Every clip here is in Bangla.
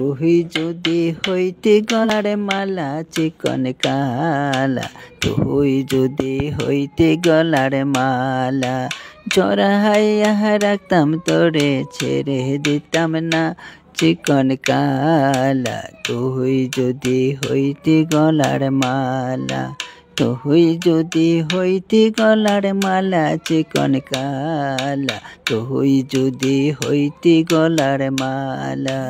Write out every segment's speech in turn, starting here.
তুই যদি হইতে গলার মালা চিকন কালা তুই যদি হইতে গলার মালা জরাহাইয়া রাখতাম তোরে ছেড়ে দিতাম না চিকন কালা তুই যদি হইতে গলার মালা তুই যদি হইতি গলার মালা চিকন কালা তুই যদি হইতি গলার মালা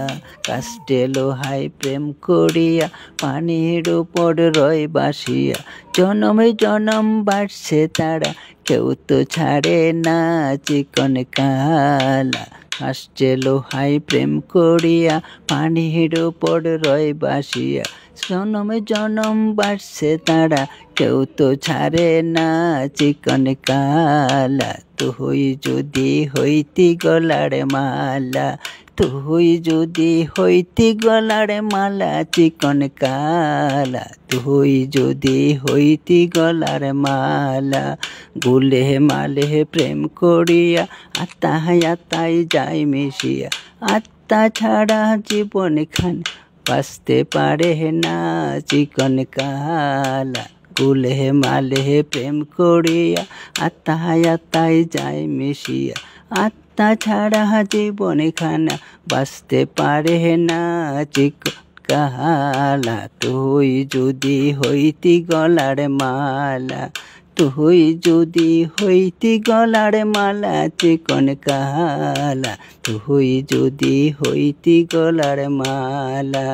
কাস্টে লোহাই প্রেম করিয়া পানির উপর রয় বাসিয়া জনমে জনম বাড়ছে তারা কেউ তো ছাড়ে না চিকন কালা আসছে লোহাই প্রেম করিয়া পানি পানির পড় রয় বাসিয়া জনম জনম বাড়ছে তারা কেউ তো ছাড়ে না চিকন কালা তুই যদি হইতি গলার মালা তুই যদি হইতি গলার মালা চিকন কালা তুই যদি হইতি গলার মালা গুলে মালে প্রেম করিয়া আতা আতাই যাই মিশিয়া আত্মা ছাড়া জীবন খান বাঁচতে পারে না চিকন কালা কুলেহে মালেহে প্রেম করিয়া আত্মা আত্মায় যায় মিশিয়া আত্মা ছাড়া জীবনে খানা বাঁচতে পারে না চিক কালা তুই যদি হইতি গলার মালা তুই যদি হইতি গলার মালা চিকন কালা তুই যদি হইতি গলার মালা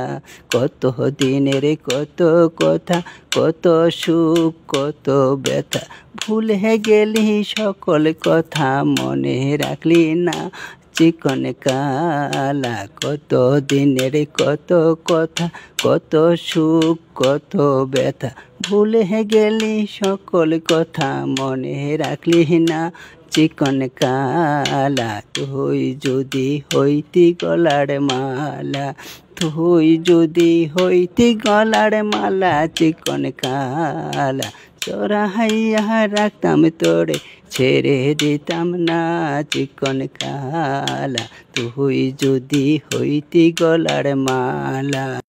কত দিনের কত কথা কত সুখ কত ব্যথা ভুল হয়ে গেলি সকল কথা মনে রাখলি না চিকন কালা কত দিনের কত কথা কত সুখ কত ব্যথা ভুলে গেলি সকল কথা মনে রাখলি না চিকন কালা তুই যদি হইতি গলার মালা তুই যদি হইতি গলার মালা চিকন কালা তোরা হাইয়া রাখতাম তোরে ছেড়ে দিতাম না চিকন কালা তুই যদি হইতি গলার মালা